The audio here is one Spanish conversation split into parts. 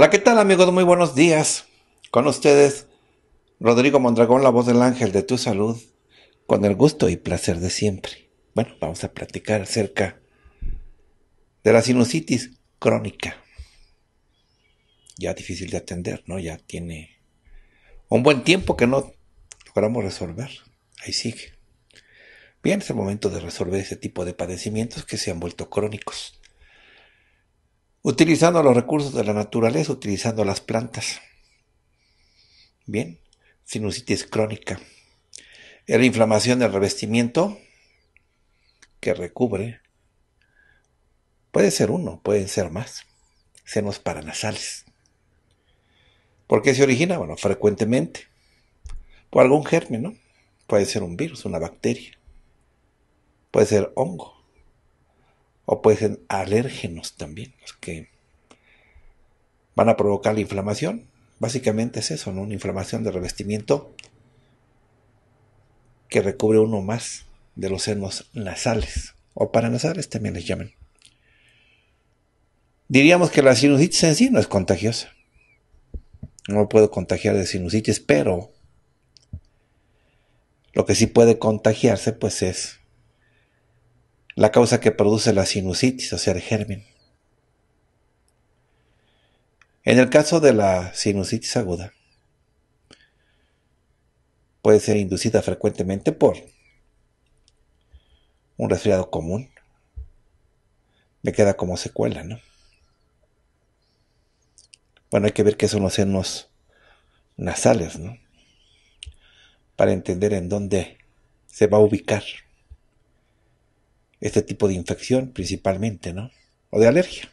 Hola, ¿qué tal amigos? Muy buenos días. Con ustedes, Rodrigo Mondragón, la voz del ángel de tu salud, con el gusto y placer de siempre. Bueno, vamos a platicar acerca de la sinusitis crónica. Ya difícil de atender, ¿no? Ya tiene un buen tiempo que no logramos resolver. Ahí sigue. Bien, es el momento de resolver ese tipo de padecimientos que se han vuelto crónicos. Utilizando los recursos de la naturaleza, utilizando las plantas. Bien, sinusitis crónica. La inflamación del revestimiento que recubre. Puede ser uno, pueden ser más. Senos paranasales. ¿Por qué se origina? Bueno, frecuentemente. Por algún germen, ¿no? Puede ser un virus, una bacteria. Puede ser hongo o pueden ser alérgenos también, los que van a provocar la inflamación. Básicamente es eso, Una inflamación de revestimiento que recubre uno más de los senos nasales o paranasales también les llaman. Diríamos que la sinusitis en sí no es contagiosa. No puedo contagiar de sinusitis, pero lo que sí puede contagiarse pues es la causa que produce la sinusitis, o sea, el germen. En el caso de la sinusitis aguda, puede ser inducida frecuentemente por un resfriado común. Me queda como secuela, ¿no? Bueno, hay que ver qué son los senos nasales, ¿no? Para entender en dónde se va a ubicar este tipo de infección principalmente, ¿no? O de alergia.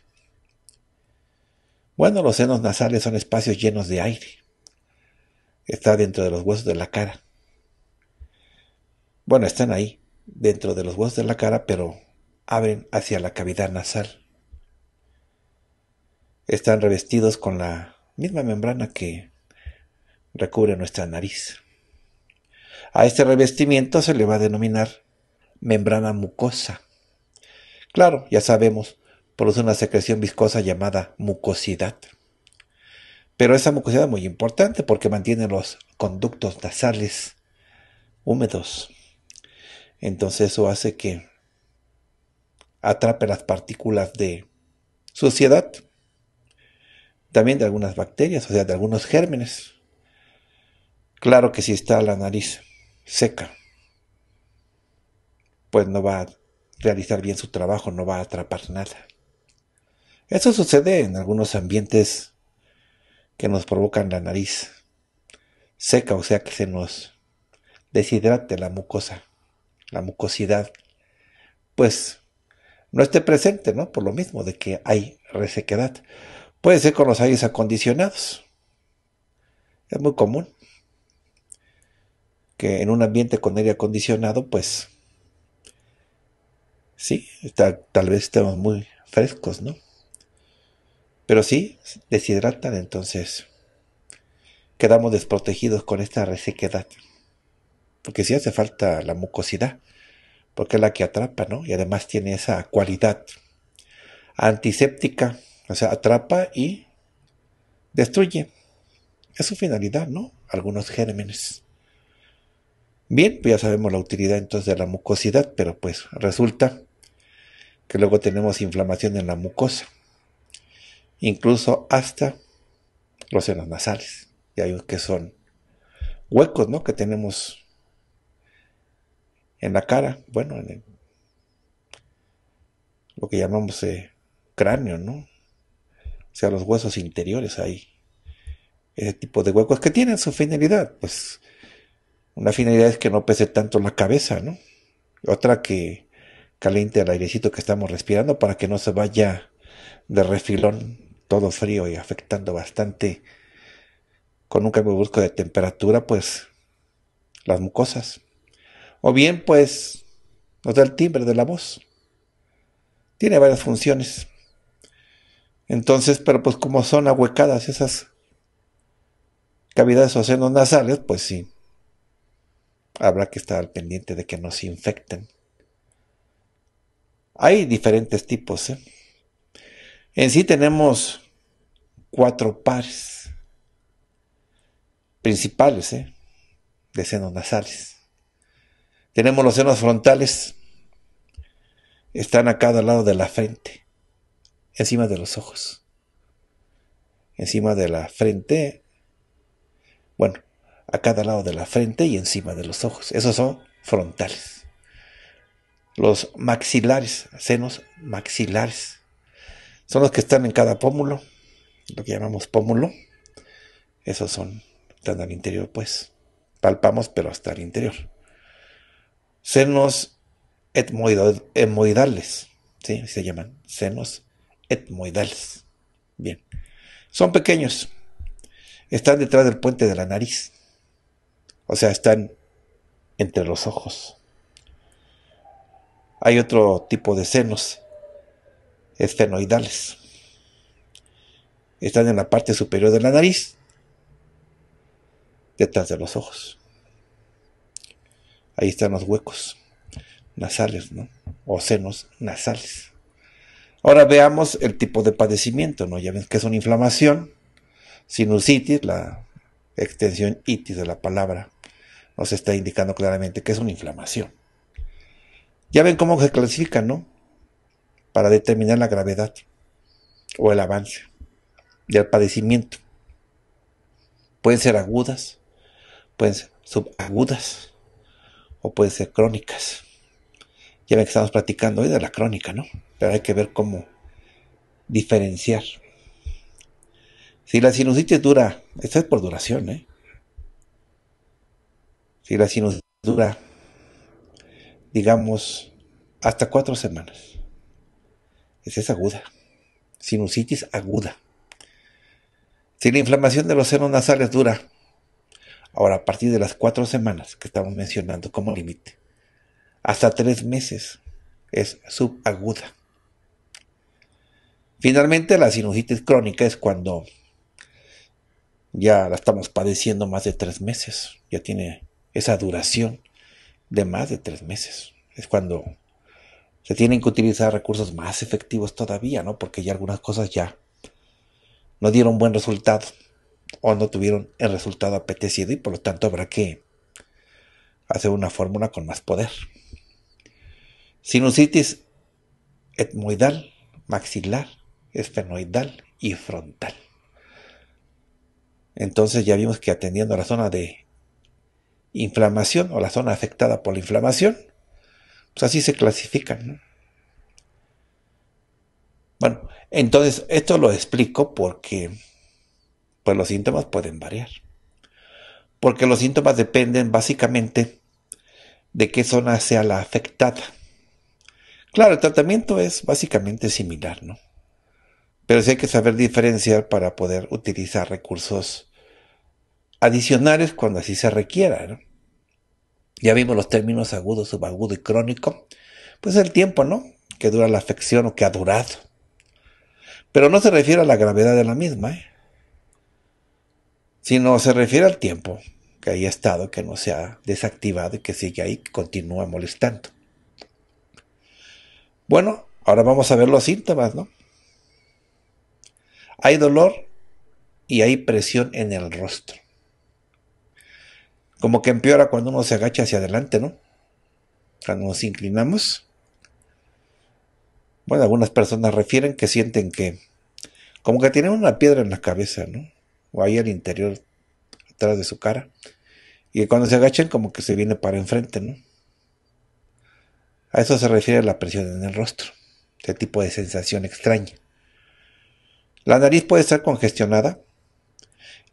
Bueno, los senos nasales son espacios llenos de aire. Está dentro de los huesos de la cara. Bueno, están ahí, dentro de los huesos de la cara, pero abren hacia la cavidad nasal. Están revestidos con la misma membrana que recubre nuestra nariz. A este revestimiento se le va a denominar membrana mucosa. Claro, ya sabemos, produce una secreción viscosa llamada mucosidad. Pero esa mucosidad es muy importante porque mantiene los conductos nasales húmedos. Entonces eso hace que atrape las partículas de suciedad, también de algunas bacterias, o sea, de algunos gérmenes. Claro que si está la nariz seca, pues no va a realizar bien su trabajo, no va a atrapar nada. Eso sucede en algunos ambientes que nos provocan la nariz seca, o sea que se nos deshidrate la mucosa, la mucosidad, pues no esté presente, ¿no? Por lo mismo de que hay resequedad. Puede ser con los aires acondicionados. Es muy común que en un ambiente con aire acondicionado, pues Sí, tal vez estemos muy frescos, ¿no? Pero sí, deshidratan, entonces quedamos desprotegidos con esta resequedad. Porque sí hace falta la mucosidad, porque es la que atrapa, ¿no? Y además tiene esa cualidad antiséptica, o sea, atrapa y destruye. Es su finalidad, ¿no? Algunos gérmenes. Bien, pues ya sabemos la utilidad entonces de la mucosidad, pero pues resulta que luego tenemos inflamación en la mucosa, incluso hasta los senos nasales, y hay que son huecos, ¿no? Que tenemos en la cara, bueno, en lo que llamamos eh, cráneo, ¿no? O sea, los huesos interiores ahí. Ese tipo de huecos que tienen su finalidad, pues una finalidad es que no pese tanto la cabeza, ¿no? Otra que caliente el airecito que estamos respirando para que no se vaya de refilón todo frío y afectando bastante con un cambio brusco de temperatura, pues las mucosas. O bien, pues, nos da el timbre de la voz. Tiene varias funciones. Entonces, pero pues como son ahuecadas esas cavidades o senos nasales, pues sí, habrá que estar pendiente de que no se infecten. Hay diferentes tipos. ¿eh? En sí tenemos cuatro pares principales ¿eh? de senos nasales. Tenemos los senos frontales. Están a cada lado de la frente, encima de los ojos. Encima de la frente, bueno, a cada lado de la frente y encima de los ojos. Esos son frontales los maxilares, senos maxilares. Son los que están en cada pómulo, lo que llamamos pómulo. Esos son, están al interior, pues. Palpamos, pero hasta el interior. Senos etmoidales, ¿sí? Se llaman senos etmoidales. Bien. Son pequeños. Están detrás del puente de la nariz. O sea, están entre los ojos hay otro tipo de senos estenoidales. Están en la parte superior de la nariz, detrás de los ojos. Ahí están los huecos nasales, ¿no? O senos nasales. Ahora veamos el tipo de padecimiento, ¿no? Ya ven que es una inflamación, sinusitis, la extensión itis de la palabra nos está indicando claramente que es una inflamación. Ya ven cómo se clasifica, ¿no? Para determinar la gravedad o el avance del padecimiento. Pueden ser agudas, pueden ser subagudas o pueden ser crónicas. Ya ven que estamos platicando hoy de la crónica, ¿no? Pero hay que ver cómo diferenciar. Si la sinusitis dura, esto es por duración, ¿eh? Si la sinusitis dura digamos, hasta cuatro semanas. Esa es aguda, sinusitis aguda. Si la inflamación de los senos nasales dura, ahora a partir de las cuatro semanas que estamos mencionando como límite, hasta tres meses es subaguda. Finalmente, la sinusitis crónica es cuando ya la estamos padeciendo más de tres meses, ya tiene esa duración de más de tres meses. Es cuando se tienen que utilizar recursos más efectivos todavía, ¿no? Porque ya algunas cosas ya no dieron buen resultado o no tuvieron el resultado apetecido y por lo tanto habrá que hacer una fórmula con más poder. Sinusitis etmoidal, maxilar, esfenoidal y frontal. Entonces ya vimos que atendiendo a la zona de inflamación o la zona afectada por la inflamación. Pues así se clasifican. ¿no? Bueno, entonces esto lo explico porque pues los síntomas pueden variar. Porque los síntomas dependen básicamente de qué zona sea la afectada. Claro, el tratamiento es básicamente similar, ¿no? Pero sí hay que saber diferenciar para poder utilizar recursos adicionales cuando así se requiera, ¿no? Ya vimos los términos agudo, subagudo y crónico. Pues el tiempo, ¿no? Que dura la afección o que ha durado. Pero no se refiere a la gravedad de la misma, ¿eh? sino se refiere al tiempo que ha estado, que no se ha desactivado y que sigue ahí, que continúa molestando. Bueno, ahora vamos a ver los síntomas, ¿no? Hay dolor y hay presión en el rostro. Como que empeora cuando uno se agacha hacia adelante, ¿no? Cuando nos inclinamos. Bueno, algunas personas refieren que sienten que como que tienen una piedra en la cabeza, ¿no? O ahí al interior, atrás de su cara. Y cuando se agachen, como que se viene para enfrente, ¿no? A eso se refiere la presión en el rostro, Ese tipo de sensación extraña. La nariz puede estar congestionada,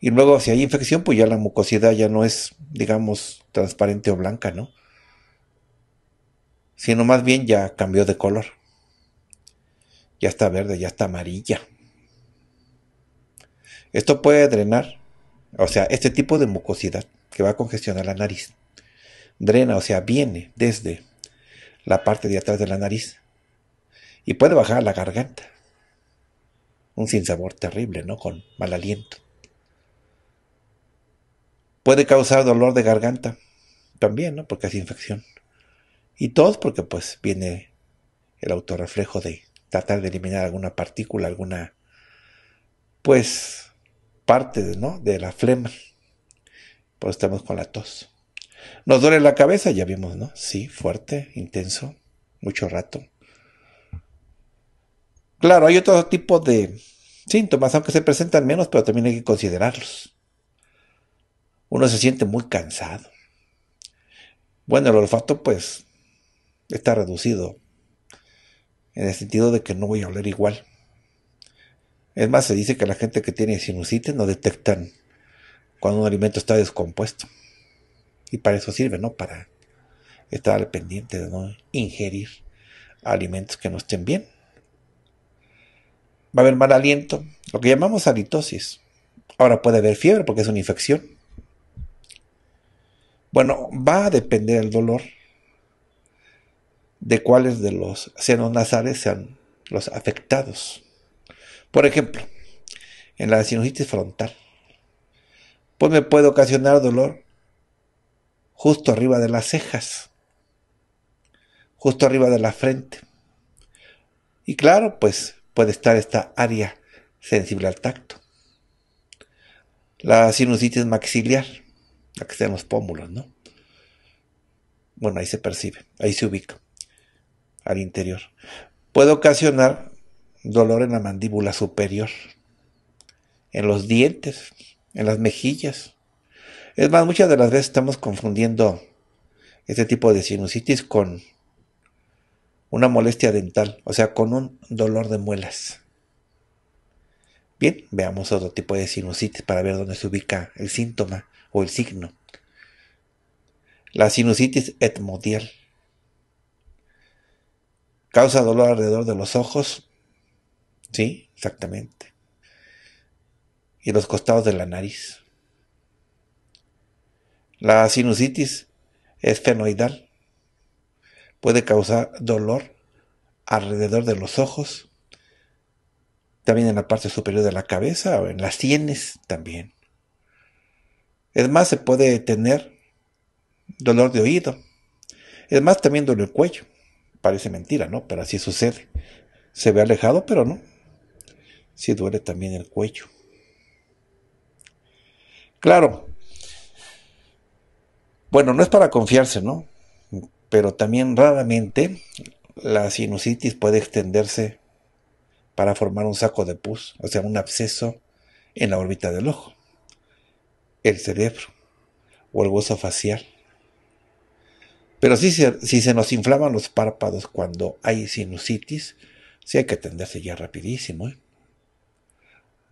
y luego si hay infección, pues ya la mucosidad ya no es, digamos, transparente o blanca, ¿no? Sino más bien ya cambió de color. Ya está verde, ya está amarilla. Esto puede drenar, o sea, este tipo de mucosidad que va a congestionar la nariz. Drena, o sea, viene desde la parte de atrás de la nariz y puede bajar a la garganta. Un sinsabor terrible, ¿no? Con mal aliento. Puede causar dolor de garganta también, ¿no? Porque es infección. Y tos porque pues viene el autorreflejo de tratar de eliminar alguna partícula, alguna pues parte, de, ¿no? De la flema. Pues estamos con la tos. Nos duele la cabeza, ya vimos, ¿no? Sí, fuerte, intenso, mucho rato. Claro, hay otro tipo de síntomas, aunque se presentan menos, pero también hay que considerarlos uno se siente muy cansado. Bueno, el olfato pues está reducido en el sentido de que no voy a oler igual. Es más, se dice que la gente que tiene sinusitis no detectan cuando un alimento está descompuesto. Y para eso sirve, ¿no? Para estar al pendiente de no ingerir alimentos que no estén bien. Va a haber mal aliento, lo que llamamos halitosis. Ahora puede haber fiebre porque es una infección. Bueno, va a depender el dolor de cuáles de los senos nasales sean los afectados. Por ejemplo, en la sinusitis frontal, pues me puede ocasionar dolor justo arriba de las cejas, justo arriba de la frente. Y claro, pues puede estar esta área sensible al tacto. La sinusitis maxiliar, aquí que los pómulos, ¿no? Bueno, ahí se percibe, ahí se ubica, al interior. Puede ocasionar dolor en la mandíbula superior, en los dientes, en las mejillas. Es más, muchas de las veces estamos confundiendo este tipo de sinusitis con una molestia dental, o sea, con un dolor de muelas. Bien, veamos otro tipo de sinusitis para ver dónde se ubica el síntoma o el signo. La sinusitis etmodial. Causa dolor alrededor de los ojos. Sí, exactamente. Y los costados de la nariz. La sinusitis esfenoidal puede causar dolor alrededor de los ojos, también en la parte superior de la cabeza o en las sienes también. Es más, se puede tener dolor de oído. Es más, también duele el cuello. Parece mentira, ¿no? Pero así sucede. Se ve alejado, pero no. Sí duele también el cuello. Claro. Bueno, no es para confiarse, ¿no? Pero también raramente la sinusitis puede extenderse para formar un saco de pus, o sea, un absceso en la órbita del ojo el cerebro o el hueso facial. Pero si se, si se nos inflaman los párpados cuando hay sinusitis, sí hay que atenderse ya rapidísimo. ¿eh?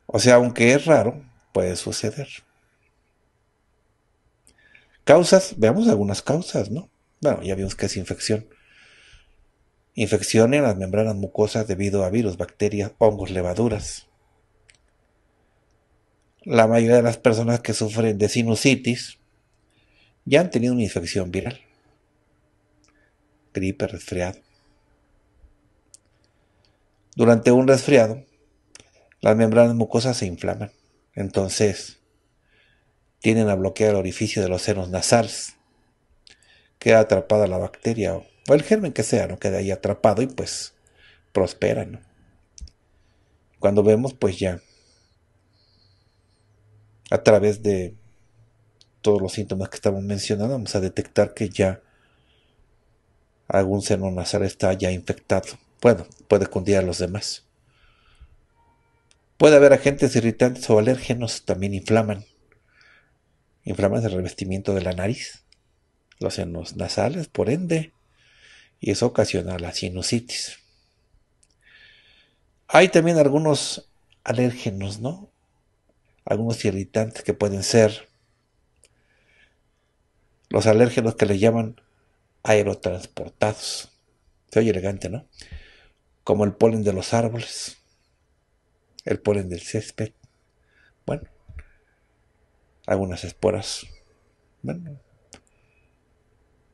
O sea, aunque es raro, puede suceder. Causas, veamos algunas causas, ¿no? Bueno, ya vimos que es infección. Infección en las membranas mucosas debido a virus, bacterias, hongos, levaduras la mayoría de las personas que sufren de sinusitis ya han tenido una infección viral, gripe, resfriado. Durante un resfriado, las membranas mucosas se inflaman, entonces tienen a bloquear el orificio de los senos nasales. Queda atrapada la bacteria o, el germen que sea, ¿no? Queda ahí atrapado y pues prospera, Cuando vemos, pues ya a través de todos los síntomas que estamos mencionando, vamos a detectar que ya algún seno nasal está ya infectado. Bueno, puede cundir a los demás. Puede haber agentes irritantes o alérgenos, también inflaman. Inflaman el revestimiento de la nariz, los senos nasales, por ende, y eso ocasiona la sinusitis. Hay también algunos alérgenos, ¿no? algunos irritantes que pueden ser los alérgenos que le llaman aerotransportados. Se oye elegante, ¿no? Como el polen de los árboles, el polen del césped, bueno, algunas esporas, bueno,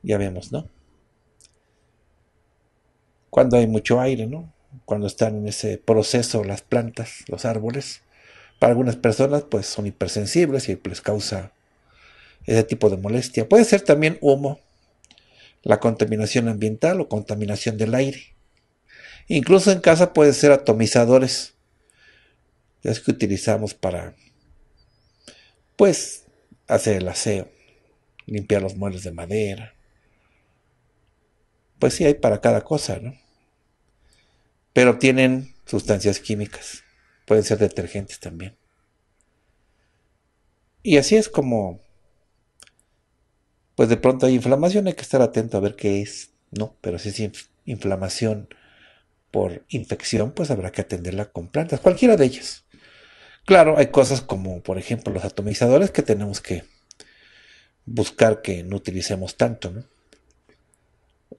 ya vemos, ¿no? Cuando hay mucho aire, ¿no? Cuando están en ese proceso las plantas, los árboles, para algunas personas pues son hipersensibles y les pues, causa ese tipo de molestia. Puede ser también humo, la contaminación ambiental o contaminación del aire. Incluso en casa puede ser atomizadores, es que utilizamos para, pues, hacer el aseo, limpiar los muebles de madera. Pues sí hay para cada cosa, ¿no? Pero tienen sustancias químicas. Pueden ser detergentes también. Y así es como, pues de pronto hay inflamación, hay que estar atento a ver qué es, ¿no? Pero si es inflamación por infección, pues habrá que atenderla con plantas, cualquiera de ellas. Claro, hay cosas como, por ejemplo, los atomizadores que tenemos que buscar que no utilicemos tanto, ¿no?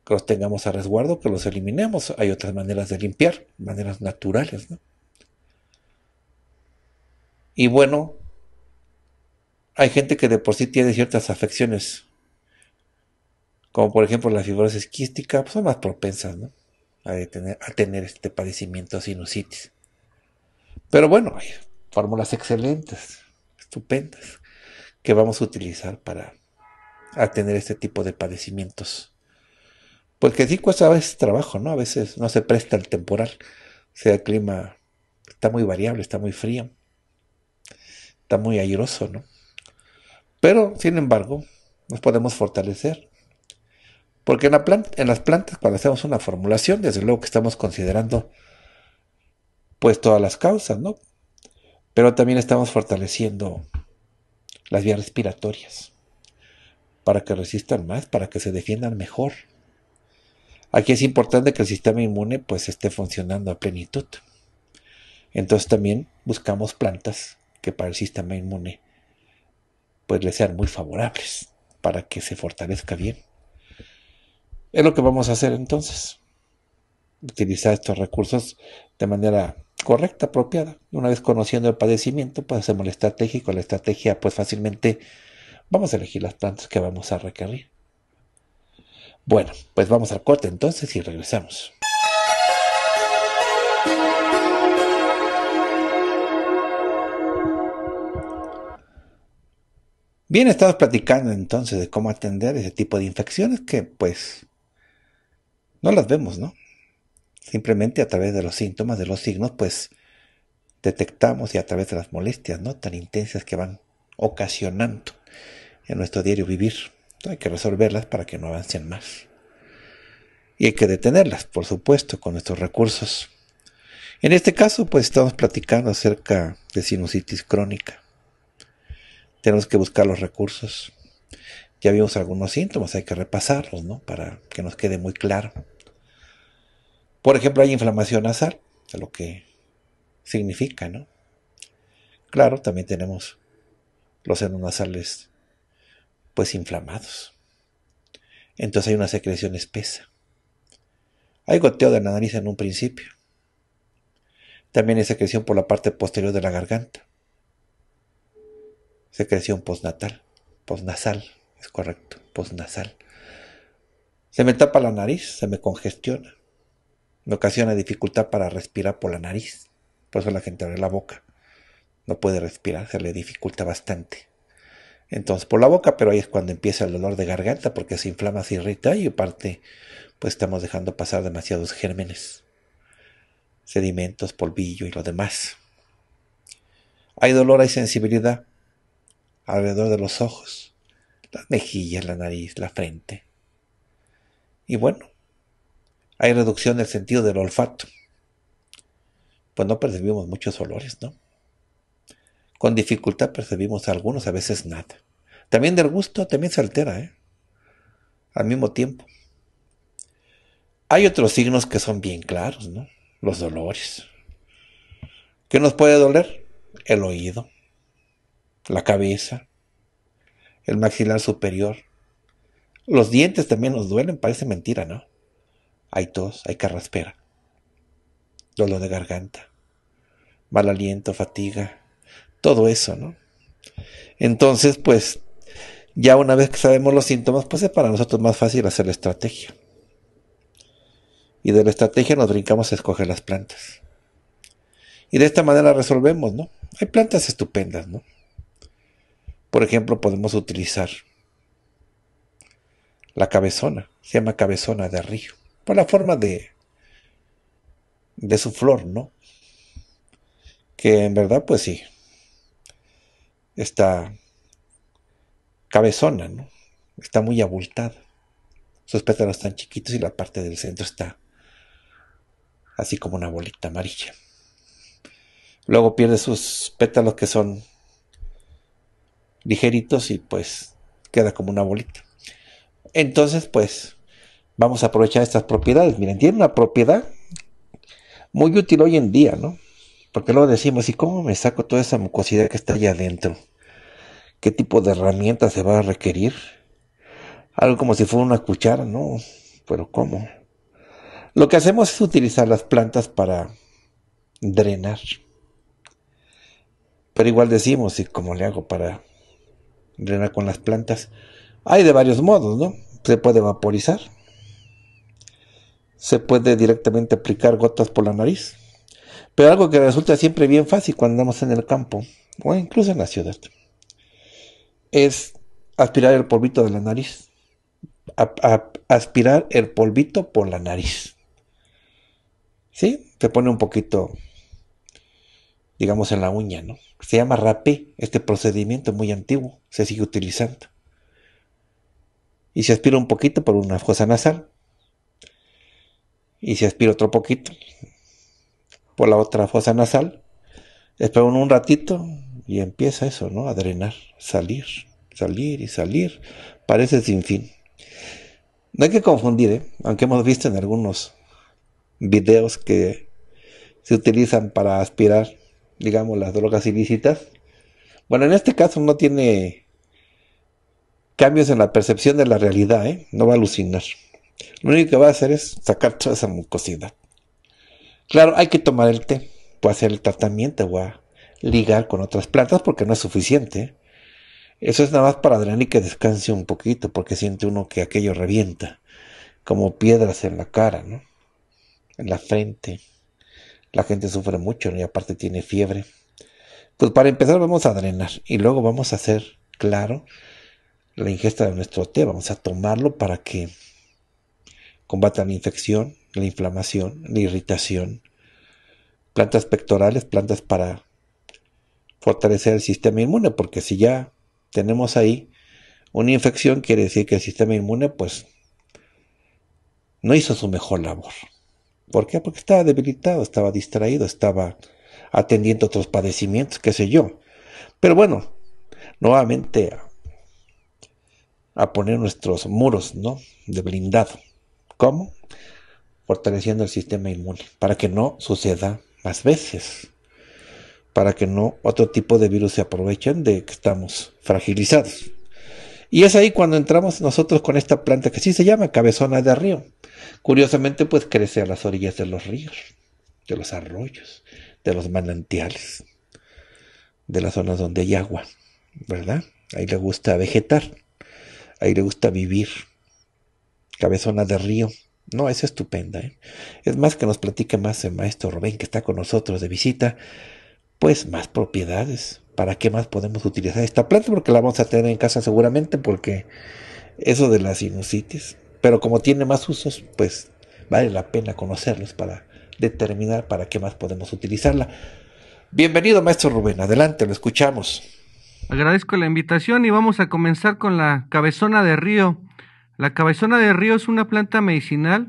Que los tengamos a resguardo, que los eliminemos. Hay otras maneras de limpiar, maneras naturales, ¿no? Y bueno, hay gente que de por sí tiene ciertas afecciones, como por ejemplo la fibrosis quística, pues son más propensas a, tener, a tener este padecimiento sinusitis. Pero bueno, hay fórmulas excelentes, estupendas, que vamos a utilizar para atender este tipo de padecimientos. Porque sí cuesta a veces trabajo, ¿no? A veces no se presta el temporal. O sea, el clima está muy variable, está muy frío. Está muy airoso, ¿no? Pero, sin embargo, nos podemos fortalecer. Porque en, en las plantas, cuando hacemos una formulación, desde luego que estamos considerando pues todas las causas, ¿no? Pero también estamos fortaleciendo las vías respiratorias para que resistan más, para que se defiendan mejor. Aquí es importante que el sistema inmune pues esté funcionando a plenitud. Entonces también buscamos plantas que para el sistema inmune pues le sean muy favorables para que se fortalezca bien. Es lo que vamos a hacer entonces. Utilizar estos recursos de manera correcta, apropiada. Una vez conociendo el padecimiento, pues hacemos la estrategia y con la estrategia pues fácilmente vamos a elegir las plantas que vamos a requerir. Bueno, pues vamos al corte entonces y regresamos. Bien, estamos platicando entonces de cómo atender ese tipo de infecciones que pues no las vemos, ¿no? Simplemente a través de los síntomas, de los signos, pues detectamos y a través de las molestias, ¿no? Tan intensas que van ocasionando en nuestro diario vivir. Hay que resolverlas para que no avancen más. Y hay que detenerlas, por supuesto, con nuestros recursos. En este caso, pues estamos platicando acerca de sinusitis crónica tenemos que buscar los recursos. Ya vimos algunos síntomas, hay que repasarlos, ¿no? Para que nos quede muy claro. Por ejemplo, hay inflamación nasal, lo que significa, ¿no? Claro, también tenemos los senos nasales pues inflamados. Entonces hay una secreción espesa. Hay goteo de la nariz en un principio. También hay secreción por la parte posterior de la garganta secreción postnatal, postnasal, es correcto, postnasal. Se me tapa la nariz, se me congestiona, me ocasiona dificultad para respirar por la nariz, por eso la gente abre la boca, no puede respirar, se le dificulta bastante. Entonces por la boca, pero ahí es cuando empieza el dolor de garganta porque se inflama, se irrita y aparte pues estamos dejando pasar demasiados gérmenes, sedimentos, polvillo y lo demás. Hay dolor, hay sensibilidad, alrededor de los ojos, las mejillas, la nariz, la frente. Y bueno, hay reducción del sentido del olfato. Pues no percibimos muchos olores, ¿no? Con dificultad percibimos algunos, a veces nada. También del gusto, también se altera, ¿eh? Al mismo tiempo. Hay otros signos que son bien claros, ¿no? Los dolores. ¿Qué nos puede doler? El oído la cabeza, el maxilar superior. Los dientes también nos duelen, parece mentira, ¿no? Hay tos, hay carraspera, dolor de garganta, mal aliento, fatiga, todo eso, ¿no? Entonces, pues, ya una vez que sabemos los síntomas, pues es para nosotros más fácil hacer la estrategia. Y de la estrategia nos brincamos a escoger las plantas. Y de esta manera resolvemos, ¿no? Hay plantas estupendas, ¿no? Por ejemplo, podemos utilizar la cabezona, se llama cabezona de río, por la forma de, de su flor, ¿no? Que en verdad, pues sí, está cabezona, ¿no? Está muy abultada. Sus pétalos están chiquitos y la parte del centro está así como una bolita amarilla. Luego pierde sus pétalos que son ligeritos y pues queda como una bolita. Entonces, pues vamos a aprovechar estas propiedades. Miren, tiene una propiedad muy útil hoy en día, ¿no? Porque luego decimos, ¿y cómo me saco toda esa mucosidad que está allá adentro? ¿Qué tipo de herramienta se va a requerir? Algo como si fuera una cuchara, ¿no? Pero ¿cómo? Lo que hacemos es utilizar las plantas para drenar. Pero igual decimos, ¿y cómo le hago para drenar con las plantas. Hay de varios modos, ¿no? Se puede vaporizar, se puede directamente aplicar gotas por la nariz, pero algo que resulta siempre bien fácil cuando andamos en el campo o incluso en la ciudad es aspirar el polvito de la nariz. aspirar el polvito por la nariz. ¿Sí? Te pone un poquito, digamos, en la uña, ¿no? Se llama rapé, este procedimiento muy antiguo, se sigue utilizando. Y se aspira un poquito por una fosa nasal. Y se aspira otro poquito por la otra fosa nasal. espera un, un ratito y empieza eso, ¿no? A drenar, salir, salir y salir. Parece sin fin. No hay que confundir, ¿eh? aunque hemos visto en algunos videos que se utilizan para aspirar digamos, las drogas ilícitas. Bueno, en este caso no tiene cambios en la percepción de la realidad, ¿eh? no va a alucinar. Lo único que va a hacer es sacar toda esa mucosidad. Claro, hay que tomar el té, puede hacer el tratamiento o a ligar con otras plantas porque no es suficiente. ¿eh? Eso es nada más para drenar y que descanse un poquito porque siente uno que aquello revienta como piedras en la cara, ¿no? En la frente. La gente sufre mucho y aparte tiene fiebre. Pues para empezar vamos a drenar y luego vamos a hacer, claro, la ingesta de nuestro té. Vamos a tomarlo para que combata la infección, la inflamación, la irritación. Plantas pectorales, plantas para fortalecer el sistema inmune, porque si ya tenemos ahí una infección, quiere decir que el sistema inmune pues no hizo su mejor labor. ¿Por qué? Porque estaba debilitado, estaba distraído, estaba atendiendo otros padecimientos, qué sé yo. Pero bueno, nuevamente a, poner nuestros muros, ¿no? De blindado. ¿Cómo? Fortaleciendo el sistema inmune, para que no suceda más veces, para que no otro tipo de virus se aprovechen de que estamos fragilizados. Y es ahí cuando entramos nosotros con esta planta que sí se llama cabezona de río. Curiosamente, pues crece a las orillas de los ríos, de los arroyos, de los manantiales, de las zonas donde hay agua, ¿verdad? Ahí le gusta vegetar, ahí le gusta vivir. Cabezona de río. No, es estupenda. ¿eh? Es más que nos platique más el maestro Rubén, que está con nosotros de visita, pues más propiedades, para qué más podemos utilizar esta planta, porque la vamos a tener en casa seguramente, porque eso de las sinusitis. Pero como tiene más usos, pues vale la pena conocerlos para determinar para qué más podemos utilizarla. Bienvenido, maestro Rubén, adelante, lo escuchamos. Agradezco la invitación y vamos a comenzar con la cabezona de río. La cabezona de río es una planta medicinal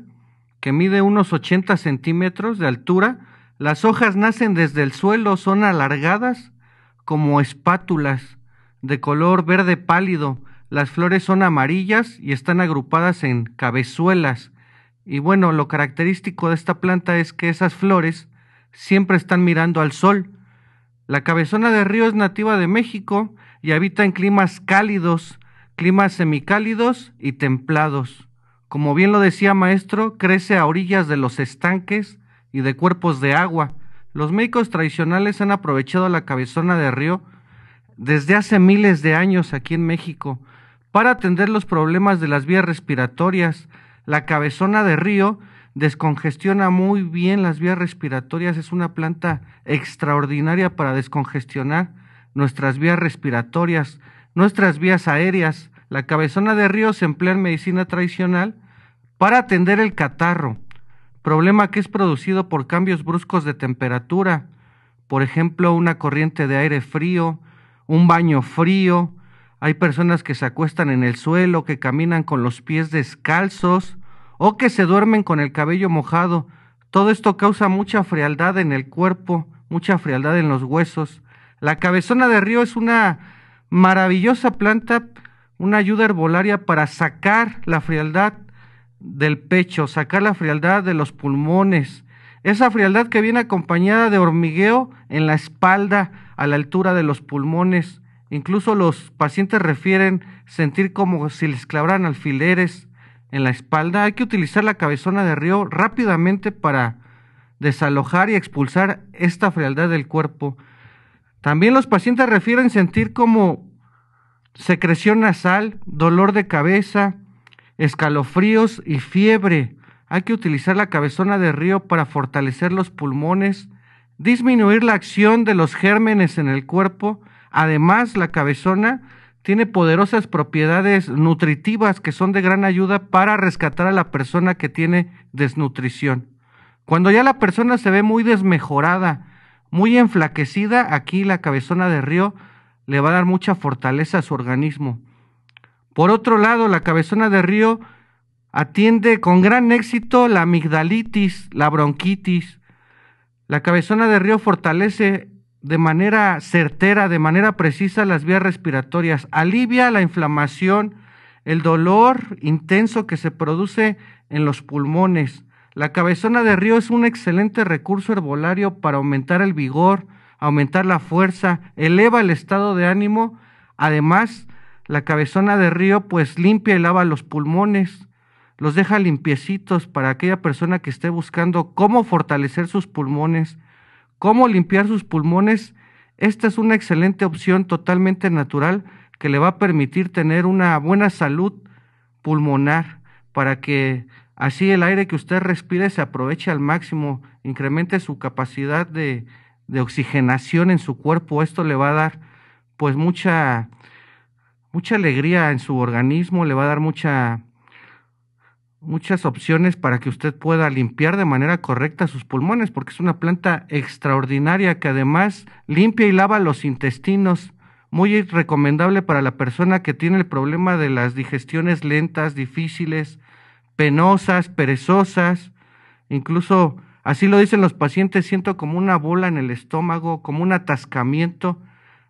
que mide unos 80 centímetros de altura. Las hojas nacen desde el suelo, son alargadas, como espátulas, de color verde pálido. Las flores son amarillas y están agrupadas en cabezuelas. Y bueno, lo característico de esta planta es que esas flores siempre están mirando al sol. La cabezona de río es nativa de México y habita en climas cálidos, climas semicálidos y templados. Como bien lo decía maestro, crece a orillas de los estanques y de cuerpos de agua. Los médicos tradicionales han aprovechado la cabezona de río desde hace miles de años aquí en México para atender los problemas de las vías respiratorias. La cabezona de río descongestiona muy bien las vías respiratorias, es una planta extraordinaria para descongestionar nuestras vías respiratorias, nuestras vías aéreas. La cabezona de río se emplea en medicina tradicional para atender el catarro, problema que es producido por cambios bruscos de temperatura, por ejemplo, una corriente de aire frío, un baño frío, hay personas que se acuestan en el suelo, que caminan con los pies descalzos o que se duermen con el cabello mojado. Todo esto causa mucha frialdad en el cuerpo, mucha frialdad en los huesos. La cabezona de río es una maravillosa planta, una ayuda herbolaria para sacar la frialdad del pecho, sacar la frialdad de los pulmones, esa frialdad que viene acompañada de hormigueo en la espalda a la altura de los pulmones. Incluso los pacientes refieren sentir como si les clavaran alfileres en la espalda. Hay que utilizar la cabezona de río rápidamente para desalojar y expulsar esta frialdad del cuerpo. También los pacientes refieren sentir como secreción nasal, dolor de cabeza, escalofríos y fiebre. Hay que utilizar la cabezona de río para fortalecer los pulmones, disminuir la acción de los gérmenes en el cuerpo. Además, la cabezona tiene poderosas propiedades nutritivas que son de gran ayuda para rescatar a la persona que tiene desnutrición. Cuando ya la persona se ve muy desmejorada, muy enflaquecida, aquí la cabezona de río le va a dar mucha fortaleza a su organismo. Por otro lado, la cabezona de río atiende con gran éxito la amigdalitis, la bronquitis. La cabezona de río fortalece de manera certera, de manera precisa las vías respiratorias, alivia la inflamación, el dolor intenso que se produce en los pulmones. La cabezona de río es un excelente recurso herbolario para aumentar el vigor, aumentar la fuerza, eleva el estado de ánimo, además la cabezona de río pues limpia y lava los pulmones, los deja limpiecitos para aquella persona que esté buscando cómo fortalecer sus pulmones, cómo limpiar sus pulmones. Esta es una excelente opción totalmente natural que le va a permitir tener una buena salud pulmonar para que así el aire que usted respire se aproveche al máximo, incremente su capacidad de, oxigenación en su cuerpo. Esto le va a dar pues mucha mucha alegría en su organismo, le va a dar mucha, muchas opciones para que usted pueda limpiar de manera correcta sus pulmones, porque es una planta extraordinaria que además limpia y lava los intestinos. Muy recomendable para la persona que tiene el problema de las digestiones lentas, difíciles, penosas, perezosas. Incluso así lo dicen los pacientes, siento como una bola en el estómago, como un atascamiento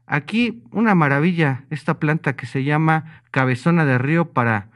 Aquí una maravilla, esta planta que se llama cabezona de río para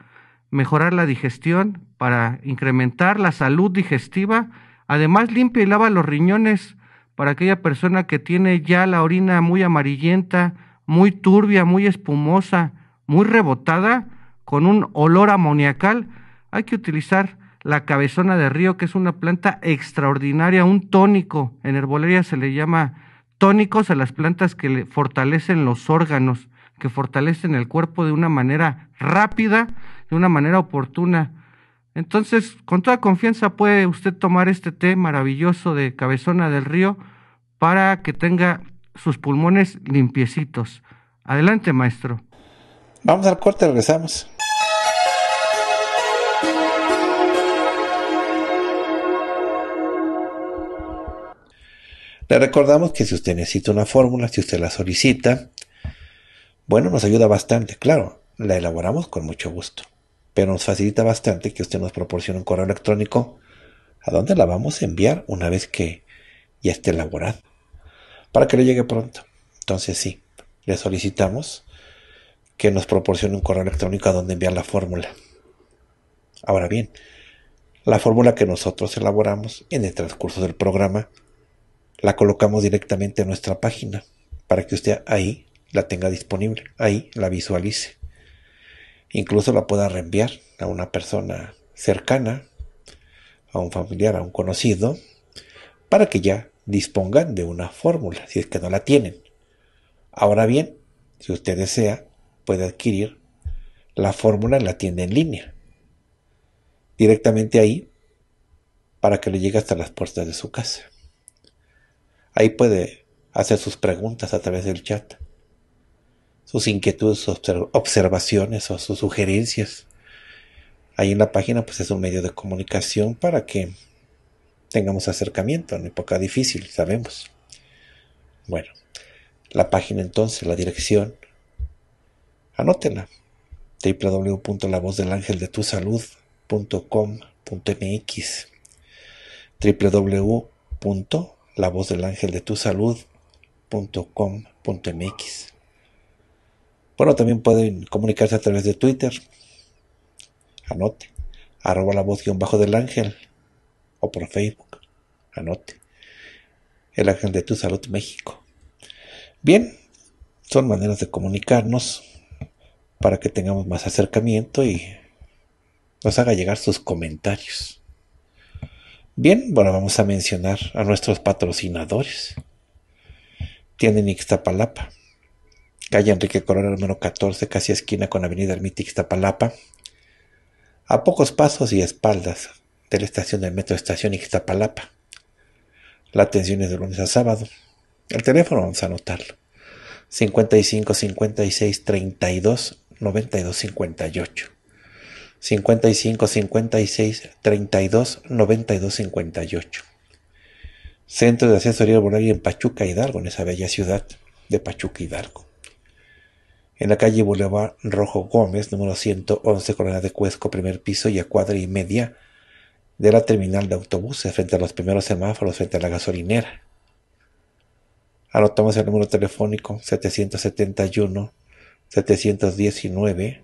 mejorar la digestión, para incrementar la salud digestiva, además limpia y lava los riñones para aquella persona que tiene ya la orina muy amarillenta, muy turbia, muy espumosa, muy rebotada, con un olor amoniacal, hay que utilizar la cabezona de río, que es una planta extraordinaria, un tónico, en herbolería se le llama tónicos a las plantas que le fortalecen los órganos, que fortalecen el cuerpo de una manera rápida, de una manera oportuna. Entonces, con toda confianza puede usted tomar este té maravilloso de cabezona del río para que tenga sus pulmones limpiecitos. Adelante, maestro. Vamos al corte, regresamos. Le recordamos que si usted necesita una fórmula, si usted la solicita, bueno, nos ayuda bastante, claro, la elaboramos con mucho gusto, pero nos facilita bastante que usted nos proporcione un correo electrónico a donde la vamos a enviar una vez que ya esté elaborada, para que le llegue pronto. Entonces sí, le solicitamos que nos proporcione un correo electrónico a donde enviar la fórmula. Ahora bien, la fórmula que nosotros elaboramos en el transcurso del programa la colocamos directamente en nuestra página para que usted ahí la tenga disponible, ahí la visualice. Incluso la pueda reenviar a una persona cercana, a un familiar, a un conocido, para que ya dispongan de una fórmula, si es que no la tienen. Ahora bien, si usted desea, puede adquirir la fórmula en la tienda en línea, directamente ahí, para que le llegue hasta las puertas de su casa. Ahí puede hacer sus preguntas a través del chat, sus inquietudes, sus observaciones o sus sugerencias. Ahí en la página pues es un medio de comunicación para que tengamos acercamiento en época difícil, sabemos. Bueno, la página entonces, la dirección, anótela www.lavozdelangeldetusalud.com.mx www la voz del ángel de tu salud.com.mx. Bueno, también pueden comunicarse a través de Twitter. Anote. Arroba la voz guión bajo del ángel. O por Facebook. Anote. El ángel de tu salud México. Bien, son maneras de comunicarnos para que tengamos más acercamiento y nos haga llegar sus comentarios. Bien, bueno, vamos a mencionar a nuestros patrocinadores. Tienen Ixtapalapa, calle Enrique Corona número 14, casi esquina con Avenida Ermita Ixtapalapa, a pocos pasos y espaldas de la estación del metro Estación Ixtapalapa. La atención es de lunes a sábado. El teléfono vamos a anotarlo. 55 56 32 92 58. 55 56 32 92 58. Centro de Asesoría Urbaria en Pachuca Hidalgo, en esa bella ciudad de Pachuca Hidalgo. En la calle Boulevard Rojo Gómez, número 111, colonia de Cuesco, primer piso y a cuadra y media de la terminal de autobuses, frente a los primeros semáforos, frente a la gasolinera. Anotamos el número telefónico 771 719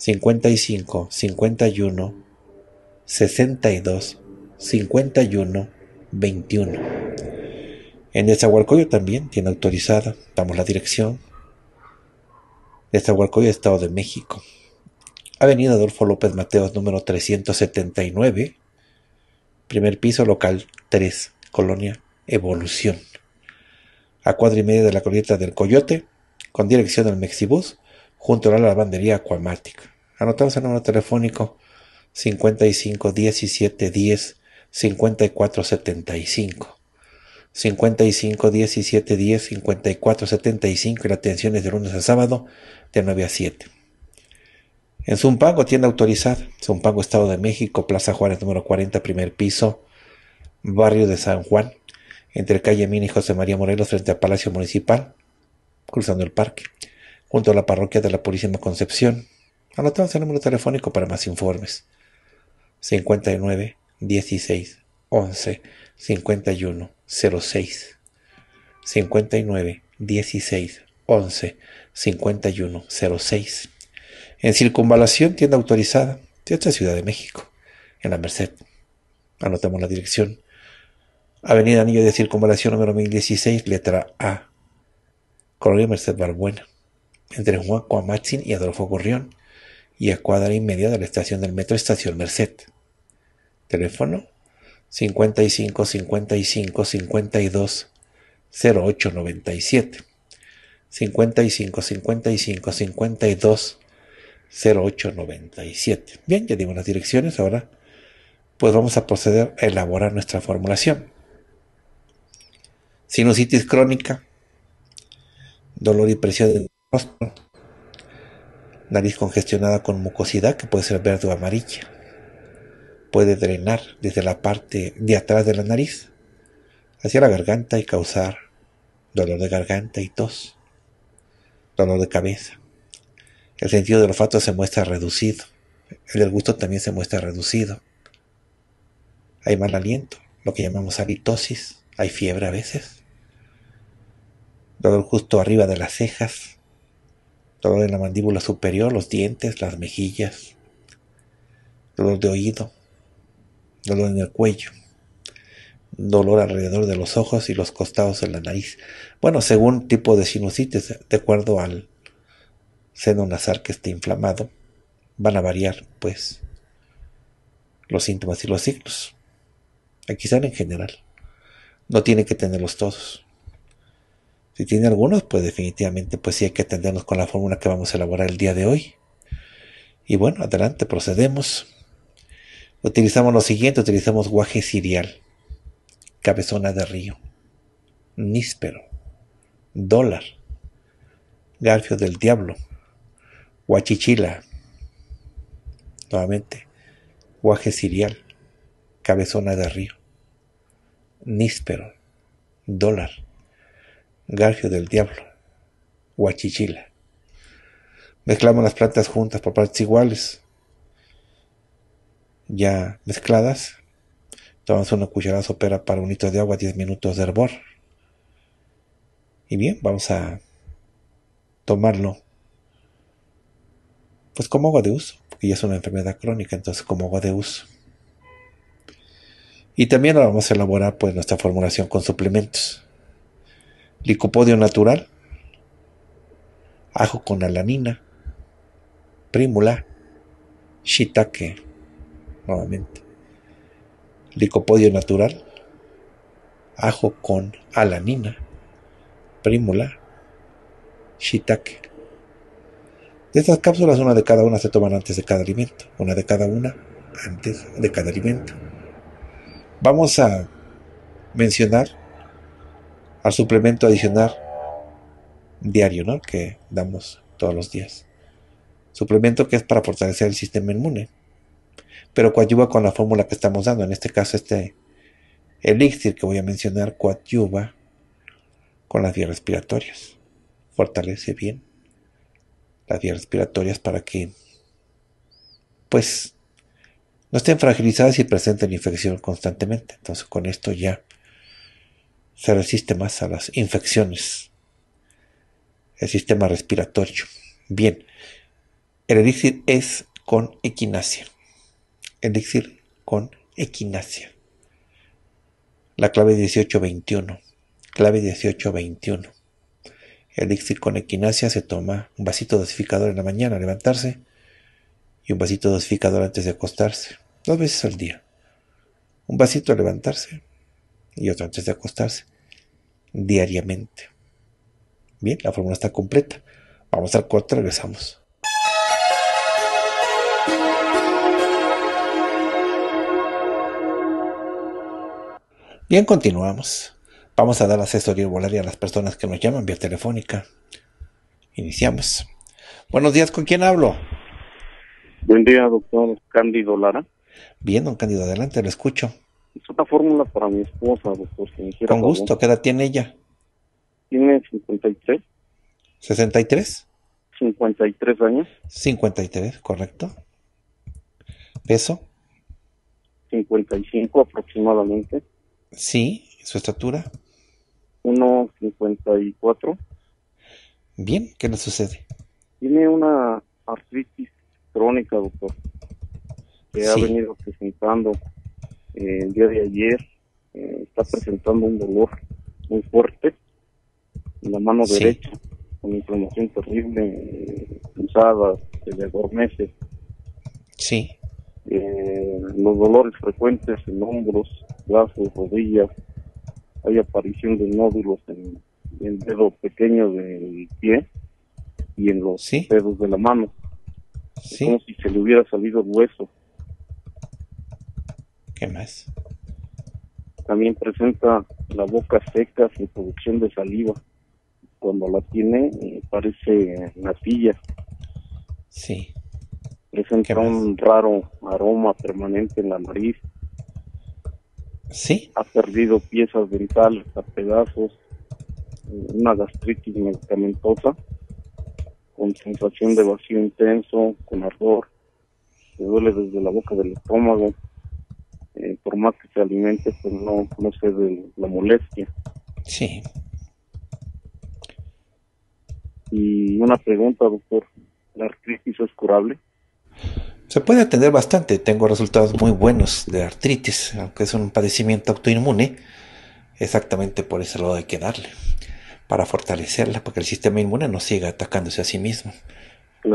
55, 51, 62, 51, 21. En Nezahualcóyotl también tiene autorizada, damos la dirección. Nezahualcóyotl, Estado de México. Avenida Adolfo López Mateos, número 379, primer piso, local 3, Colonia Evolución. A cuadra y media de la coleta del Coyote, con dirección al Mexibus, junto a la lavandería Aquamatic. Anotamos el número telefónico 55 17 10 54 75. 55 17 10 54 75 y la atención es de lunes a sábado de 9 a 7. En Zumpango, tienda autorizada, Zumpango, Estado de México, Plaza Juárez número 40, primer piso, barrio de San Juan, entre calle Mini y José María Morelos frente al Palacio Municipal, cruzando el parque junto a la parroquia de la Purísima Concepción. Anotamos el número telefónico para más informes. 59 16 11 51 06 59 16 11 51 06 En circunvalación tienda autorizada de esta Ciudad de México, en la Merced. Anotamos la dirección. Avenida Anillo de Circunvalación número 1016, letra A. Colonia Merced Barbuena entre Juan Cuamatzin y Adolfo Gorrión, y a cuadra y media de la estación del metro Estación Merced. Teléfono 55 55 52 08 97 55 55 52 08 97. Bien, ya dimos las direcciones, ahora pues vamos a proceder a elaborar nuestra formulación. Sinusitis crónica, dolor y presión Nariz congestionada con mucosidad que puede ser verde o amarilla. Puede drenar desde la parte de atrás de la nariz hacia la garganta y causar dolor de garganta y tos, dolor de cabeza. El sentido del olfato se muestra reducido, el del gusto también se muestra reducido. Hay mal aliento, lo que llamamos halitosis, hay fiebre a veces, dolor justo arriba de las cejas, dolor en la mandíbula superior, los dientes, las mejillas, dolor de oído, dolor en el cuello, dolor alrededor de los ojos y los costados de la nariz. Bueno, según tipo de sinusitis, de acuerdo al seno nasal que esté inflamado, van a variar, pues, los síntomas y los signos. Aquí están en general. No tiene que tenerlos todos. Si tiene algunos, pues definitivamente pues sí hay que atendernos con la fórmula que vamos a elaborar el día de hoy. Y bueno, adelante, procedemos. Utilizamos lo siguiente, utilizamos guaje sirial, cabezona de río, níspero, dólar, garfio del diablo, guachichila, nuevamente, guaje sirial, cabezona de río, níspero, dólar, garfio del diablo, guachichila. Mezclamos las plantas juntas por partes iguales. Ya mezcladas, tomamos una cucharada sopera para un litro de agua, 10 minutos de hervor. Y bien, vamos a tomarlo pues como agua de uso, porque ya es una enfermedad crónica, entonces como agua de uso. Y también vamos a elaborar pues nuestra formulación con suplementos licopodio natural, ajo con alanina, primula, shiitake, nuevamente, licopodio natural, ajo con alanina, primula, shiitake. De estas cápsulas, una de cada una se toman antes de cada alimento, una de cada una antes de cada alimento. Vamos a mencionar al suplemento adicional diario ¿no? que damos todos los días. Suplemento que es para fortalecer el sistema inmune, pero coadyuva con la fórmula que estamos dando. En este caso, este elixir que voy a mencionar coadyuva con las vías respiratorias. Fortalece bien las vías respiratorias para que, pues, no estén fragilizadas y presenten infección constantemente. Entonces, con esto ya se resiste más a las infecciones. El sistema respiratorio. Bien, el elixir es con equinacia. Elixir con equinacia. La clave 1821. Clave 1821. Elixir con equinacia se toma un vasito dosificador en la mañana al levantarse y un vasito dosificador antes de acostarse. Dos veces al día. Un vasito al levantarse y otro antes de acostarse, diariamente. Bien, la fórmula está completa. Vamos al corte, regresamos. Bien, continuamos. Vamos a dar asesoría volaria a las personas que nos llaman vía telefónica. Iniciamos. Buenos días, ¿con quién hablo? Buen día, doctor Cándido Lara. Bien, don Cándido, adelante, lo escucho. Es otra fórmula para mi esposa, doctor. Con gusto, ¿qué edad tiene ella? Tiene 53. ¿63? 53 años. 53, correcto. ¿Peso? 55 aproximadamente. Sí, ¿su estatura? 1,54. Bien, ¿qué le sucede? Tiene una artritis crónica, doctor, que ha venido presentando eh, el día de ayer eh, está presentando un dolor muy fuerte en la mano derecha, con inflamación terrible, cansada, se le adormece. Sí. Eh, los dolores frecuentes en hombros, brazos, rodillas. Hay aparición de nódulos en, el dedo pequeño del pie y en los dedos de la mano. ¿Sí? como si se le hubiera salido el hueso. ¿Qué más? También presenta la boca seca sin producción de saliva. Cuando la tiene, eh, parece natilla. Sí. Presenta un raro aroma permanente en la nariz. Sí. Ha perdido piezas dentales a pedazos. Una gastritis medicamentosa. Con sensación de vacío intenso, con ardor. Se duele desde la boca del estómago eh, por más que se alimente, pues no, no se de la molestia. Sí. Y una pregunta, doctor, ¿la artritis es curable? Se puede atender bastante, tengo resultados muy buenos de artritis, aunque es un padecimiento autoinmune, exactamente por ese lado hay que darle, para fortalecerla, porque el sistema inmune no siga atacándose a sí mismo,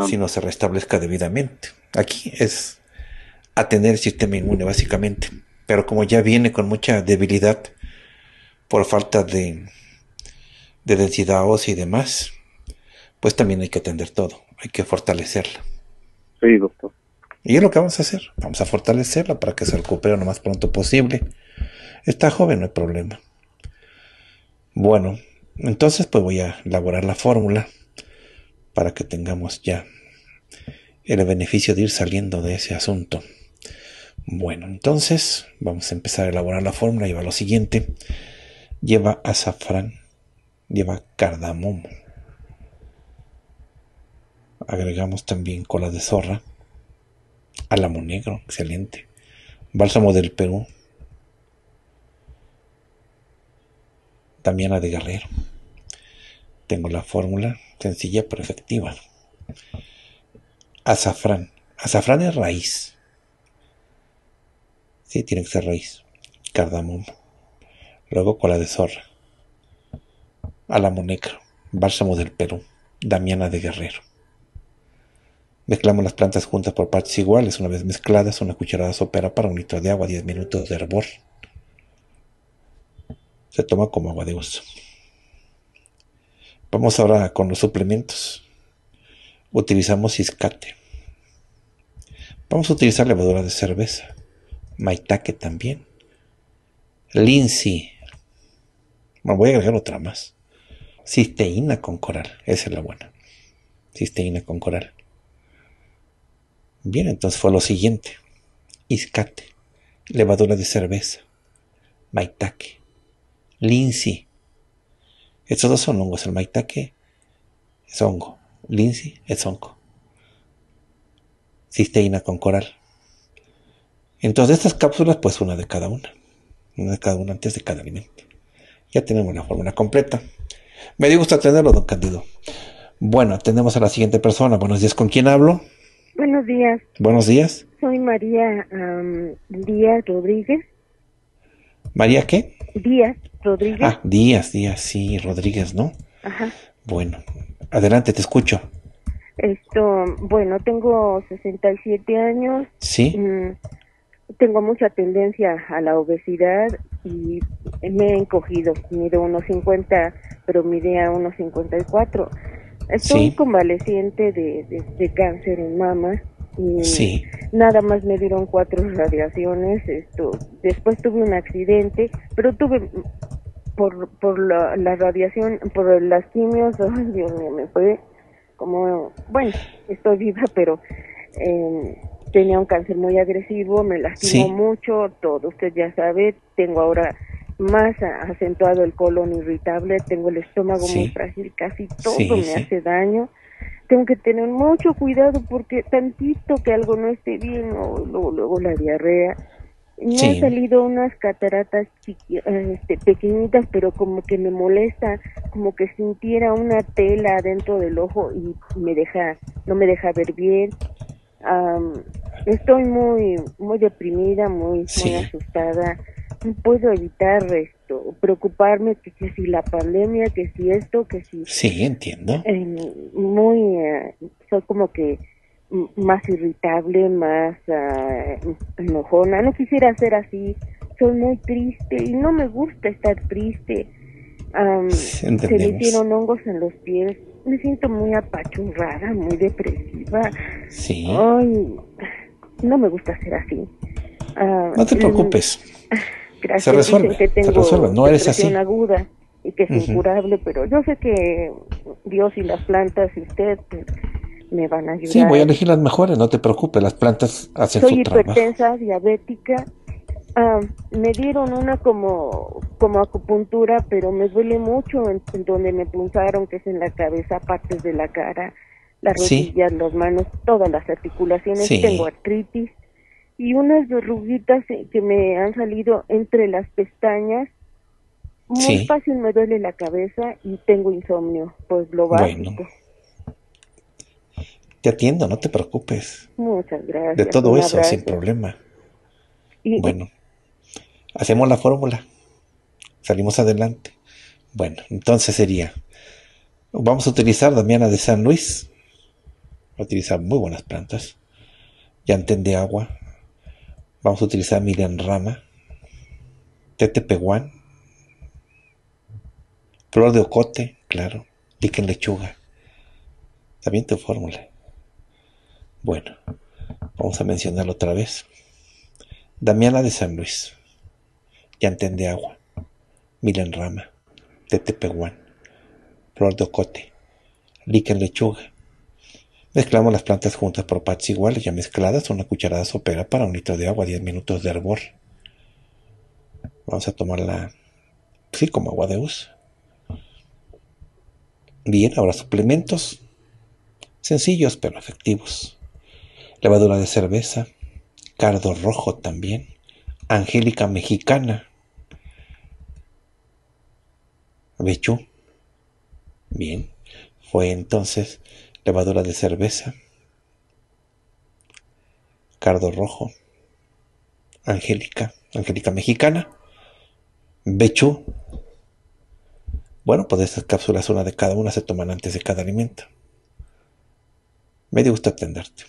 Si no. se restablezca debidamente. Aquí es a tener el sistema inmune básicamente. Pero como ya viene con mucha debilidad por falta de, de densidad ósea y demás, pues también hay que atender todo, hay que fortalecerla. Sí, doctor. Y es lo que vamos a hacer, vamos a fortalecerla para que se recupere lo más pronto posible. Está joven, no hay problema. Bueno, entonces pues voy a elaborar la fórmula para que tengamos ya el beneficio de ir saliendo de ese asunto. Bueno, entonces vamos a empezar a elaborar la fórmula. Lleva lo siguiente. Lleva azafrán, lleva cardamomo. Agregamos también cola de zorra, álamo negro, excelente. Bálsamo del Perú, También Damiana de Guerrero. Tengo la fórmula sencilla pero efectiva. Azafrán. Azafrán es raíz. Sí, tiene que ser raíz. Cardamomo. Luego cola de zorra. Álamo negro. Bálsamo del Perú. Damiana de Guerrero. Mezclamos las plantas juntas por partes iguales. Una vez mezcladas, una cucharada sopera para un litro de agua, 10 minutos de hervor. Se toma como agua de uso. Vamos ahora con los suplementos. Utilizamos iscate. Vamos a utilizar levadura de cerveza. Maitake también. Linsi. Me voy a agregar otra más. Cisteína con coral. Esa es la buena. Cisteína con coral. Bien, entonces fue lo siguiente. Iscate. Levadura de cerveza. Maitake. Linsi. Estos dos son hongos. El maitake es hongo. Linsi es hongo. Cisteína con coral. Entonces estas cápsulas, pues una de cada una. Una de cada una antes de cada alimento. Ya tenemos la fórmula completa. Me dio gusto tenerlo, don Candido. Bueno, tenemos a la siguiente persona. Buenos días, ¿con quién hablo? Buenos días. Buenos días. Soy María Díaz Rodríguez. ¿María qué? Díaz Rodríguez. Ah, Díaz, Díaz, sí, Rodríguez, ¿no? Ajá. Bueno, adelante, te escucho. Esto, bueno, tengo 67 años. Sí. Mm, tengo mucha tendencia a la obesidad y me he encogido. Mido unos 50, pero a unos 54. Estoy convaleciente de, de, cáncer en mama. Y Nada más me dieron cuatro radiaciones. Esto, después tuve un accidente, pero tuve por, por la, radiación, por las quimios, Dios mío, me fue como, bueno, estoy viva, pero eh, tenía un cáncer muy agresivo, me lastimó mucho, todo, usted ya sabe, tengo ahora más acentuado el colon irritable, tengo el estómago muy frágil, casi todo me hace daño. Tengo que tener mucho cuidado porque tantito que algo no esté bien o luego, la diarrea. Me han salido unas cataratas este, pequeñitas, pero como que me molesta, como que sintiera una tela dentro del ojo y me deja, no me deja ver bien estoy muy, muy deprimida, muy, asustada. No puedo evitar esto, preocuparme que, si la pandemia, que si esto, que si... Sí, entiendo. muy, eh, soy como que más irritable, más ah, enojona. No quisiera ser así. Soy muy triste y no me gusta estar triste. se me hicieron hongos en los pies, me siento muy apachurrada, muy depresiva. Sí. no me gusta ser así. Ah, no te mm, preocupes. Gracias. Se resuelve. Que tengo se resuelve. No eres así. aguda y que es incurable, pero yo sé que Dios y las plantas y usted pues, me van a ayudar. Sí, voy a elegir las mejores, no te preocupes, las plantas hacen su trabajo. Soy hipertensa, diabética Ah, me dieron una como, como acupuntura, pero me duele mucho en, donde me punzaron, que es en la cabeza, partes de la cara, las rodillas, las manos, todas las articulaciones. Tengo artritis y unas verruguitas eh, que me han salido entre las pestañas. Muy fácil me duele la cabeza y tengo insomnio, pues lo básico. Bueno. Te atiendo, no te preocupes. Muchas gracias. De todo eso, sin problema. bueno hacemos la fórmula, salimos adelante. Bueno, entonces sería, vamos a utilizar Damiana de San Luis, a utilizar muy buenas plantas, Yantén de agua, vamos a utilizar Miriam Rama, peguán... flor de ocote, claro, Liquen lechuga. También tu fórmula. Bueno, vamos a mencionarlo otra vez. Damiana de San Luis. Yantén de Agua, milenrama, Rama, Flor de Ocote, Líquen Lechuga. Mezclamos las plantas juntas por partes iguales, ya mezcladas, una cucharada sopera para un litro de agua, 10 minutos de hervor. Vamos a tomarla, sí, como agua de uso. Bien, ahora suplementos sencillos pero efectivos. Levadura de cerveza, cardo rojo también, Angélica Mexicana. bechu, Bien. Fue entonces levadura de cerveza. Cardo Rojo. Angélica. Angélica Mexicana. bechu, Bueno, pues estas cápsulas, una de cada una, se toman antes de cada alimento. Me dio gusto atenderte.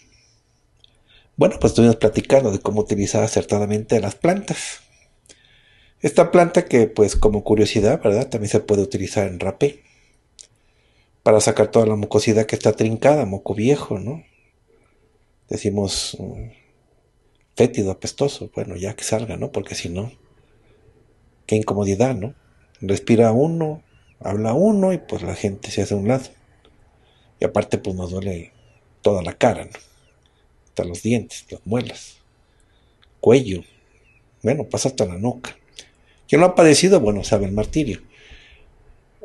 Bueno, pues estuvimos platicando de cómo utilizar acertadamente las plantas. Esta planta que, pues como curiosidad, ¿verdad? También se puede utilizar en rapé. Para sacar toda la mucosidad que está trincada, moco viejo, ¿no? Decimos mm, fétido, apestoso. Bueno, ya que salga, ¿no? Porque si no, qué incomodidad, ¿no? Respira uno, habla uno y pues la gente se hace a un lado. Y aparte, pues nos duele toda la cara, ¿no? los dientes, las muelas, cuello, bueno, pasa hasta la nuca. ¿Quién no ha padecido, bueno, sabe el martirio.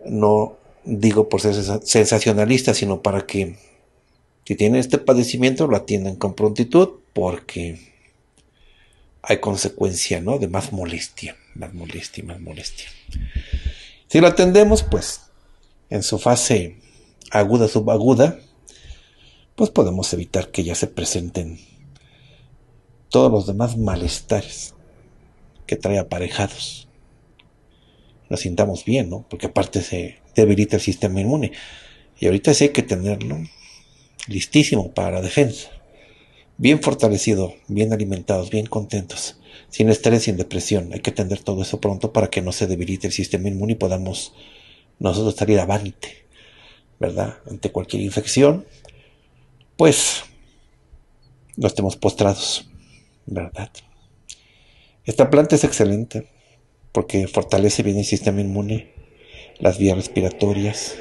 No digo por ser sensacionalista, sino para que si tienen este padecimiento lo atiendan con prontitud porque hay consecuencia, ¿no? De más molestia, más molestia, más molestia. Si lo atendemos, pues, en su fase aguda, subaguda, pues podemos evitar que ya se presenten todos los demás malestares que trae aparejados. Nos sintamos bien, ¿no? Porque aparte se debilita el sistema inmune. Y ahorita sí hay que tenerlo listísimo para la defensa. Bien fortalecido, bien alimentados, bien contentos, sin estrés, sin depresión. Hay que tener todo eso pronto para que no se debilite el sistema inmune y podamos nosotros salir avante, ¿verdad? Ante cualquier infección, pues no estemos postrados, ¿verdad? Esta planta es excelente porque fortalece bien el sistema inmune, las vías respiratorias,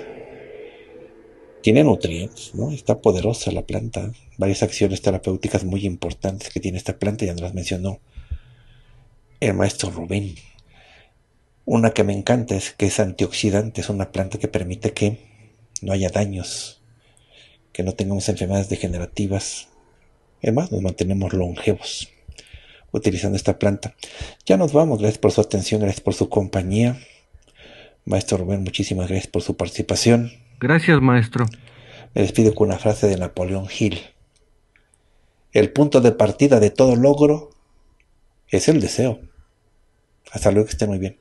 tiene nutrientes, ¿no? Está poderosa la planta. Varias acciones terapéuticas muy importantes que tiene esta planta, ya nos las mencionó el maestro Rubén. Una que me encanta es que es antioxidante, es una planta que permite que no haya daños que no tengamos enfermedades degenerativas. más, nos mantenemos longevos utilizando esta planta. Ya nos vamos, gracias por su atención, gracias por su compañía. Maestro Rubén, muchísimas gracias por su participación. Gracias, maestro. Me despido con una frase de Napoleón Hill. El punto de partida de todo logro es el deseo. Hasta luego, que esté muy bien.